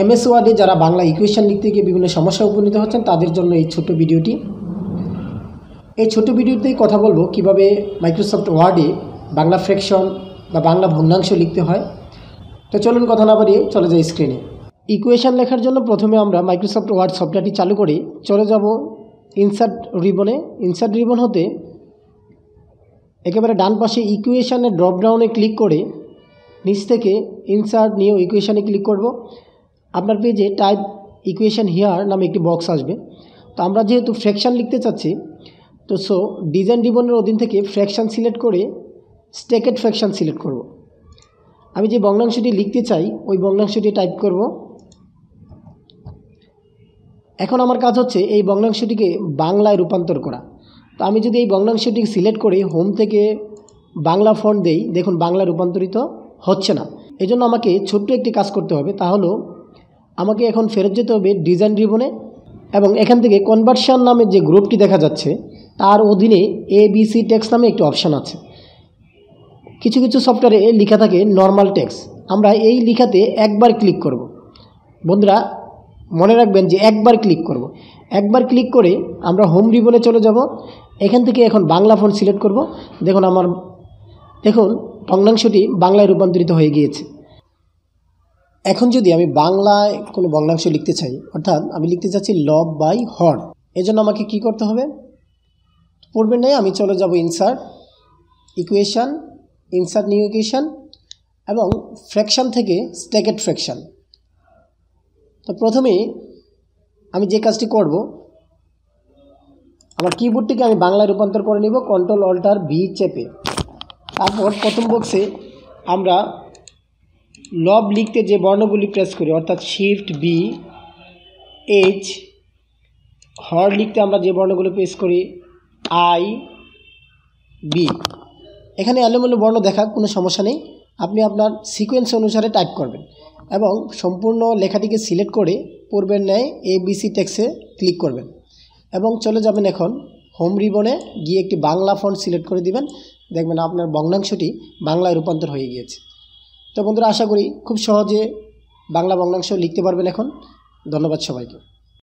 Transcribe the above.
MS ওয়ার্ডে যারা Bangla equation লিখতে গিয়ে বিভিন্ন সমস্যায় উপনীত হচ্ছেন তাদের জন্য এই ছোট ভিডিওটি এই ছোট ভিডিওতেই কথা বলবো কিভাবে মাইক্রোসফট ওয়ার্ডে বাংলা ফ্রেকশন বা বাংলা ভগ্নাংশ লিখতে হয় তো চলুন কথা না বাড়িয়ে চলে যাই স্ক্রিনে ইকুয়েশন লেখার জন্য প্রথমে আমরা মাইক্রোসফট ওয়ার্ড সফটওয়্যারটি চালু করে চলে যাব ইনসার্ট রিবনে ইনসার্ট রিবন হতে একেবারে ডান পাশে ইকুয়েশানে ড্রপডাউনে ক্লিক করে নিচ থেকে ইনসার্ট নিয়েও ইকুয়েশানে ক্লিক করবো আপনার পেজে টাইপ ইকুয়েশান হিয়ার নামে একটি বক্স আসবে তো আমরা যেহেতু ফ্র্যাকশান লিখতে চাচ্ছি তো সো ডিজাইন ডিবনের অধীন থেকে ফ্র্যাকশান সিলেক্ট করে স্টেকেট ফ্র্যাকশান সিলেক্ট করব। আমি যে ভগ্নাংশটি লিখতে চাই ওই ভগ্নাংশটি টাইপ করব এখন আমার কাজ হচ্ছে এই ভগ্নাংশটিকে বাংলায় রূপান্তর করা তো আমি যদি এই ভগ্নাংশটি সিলেক্ট করে হোম থেকে বাংলা ফন্ট দেই দেখুন বাংলা রূপান্তরিত হচ্ছে না এজন্য আমাকে ছোট্ট একটি কাজ করতে হবে তা হলো আমাকে এখন ফেরত যেতে হবে ডিজাইন রিবনে এবং এখান থেকে কনভার্সন নামের যে গ্রুপটি দেখা যাচ্ছে তার অধীনে এ বি সি ট্যাক্স নামে একটি অপশান আছে কিছু কিছু সফটওয়্যারে লেখা থাকে নর্মাল ট্যাক্স আমরা এই লেখাতে একবার ক্লিক করব। বন্ধুরা মনে রাখবেন যে একবার ক্লিক করব। একবার ক্লিক করে আমরা হোম রিবনে চলে যাব এখান থেকে এখন বাংলা ফোন সিলেক্ট করব দেখুন আমার দেখুন ভগ্নাংশটি বাংলায় রূপান্তরিত হয়ে গিয়েছে এখন যদি আমি বাংলায় কোনো ভগ্নাংশ লিখতে চাই অর্থাৎ আমি লিখতে চাচ্ছি লব বাই হর এজন্য আমাকে কি করতে হবে পড়বে নেই আমি চলে যাব insert equation insert new equation এবং ফ্র্যাকশান থেকে স্ট্যাকেট ফ্র্যাকশান তো প্রথমে আমি যে কাজটি করব আমার কিবোর্ডটিকে আমি বাংলায় রূপান্তর করে নিব কন্ট্রোল অল্টার বি চেপে তারপর প্রথম বক্সে আমরা লব লিখতে যে বর্ণগুলি প্রেস করি অর্থাৎ শিফট বি এইচ হর লিখতে আমরা যে বর্ণগুলো প্রেস করি আই বি এখানে অ্যালোমেলো বর্ণ দেখা কোনো সমস্যা নেই আপনি আপনার সিকোয়েন্স অনুসারে টাইপ করবেন এবং সম্পূর্ণ লেখাটিকে সিলেক্ট করে পূর্বের ন্যায় এ বিসি ট্যাক্সে ক্লিক করবেন এবং চলে যাবেন এখন হোম রিবনে গিয়ে একটি বাংলা ফন্ট সিলেক্ট করে দিবেন দেখবেন আপনার বগ্নাংশটি বাংলায় রূপান্তর হয়ে গিয়েছে তো বন্ধুরা আশা করি খুব সহজে বাংলা বাংলাংশ লিখতে পারবেন এখন ধন্যবাদ সবাইকে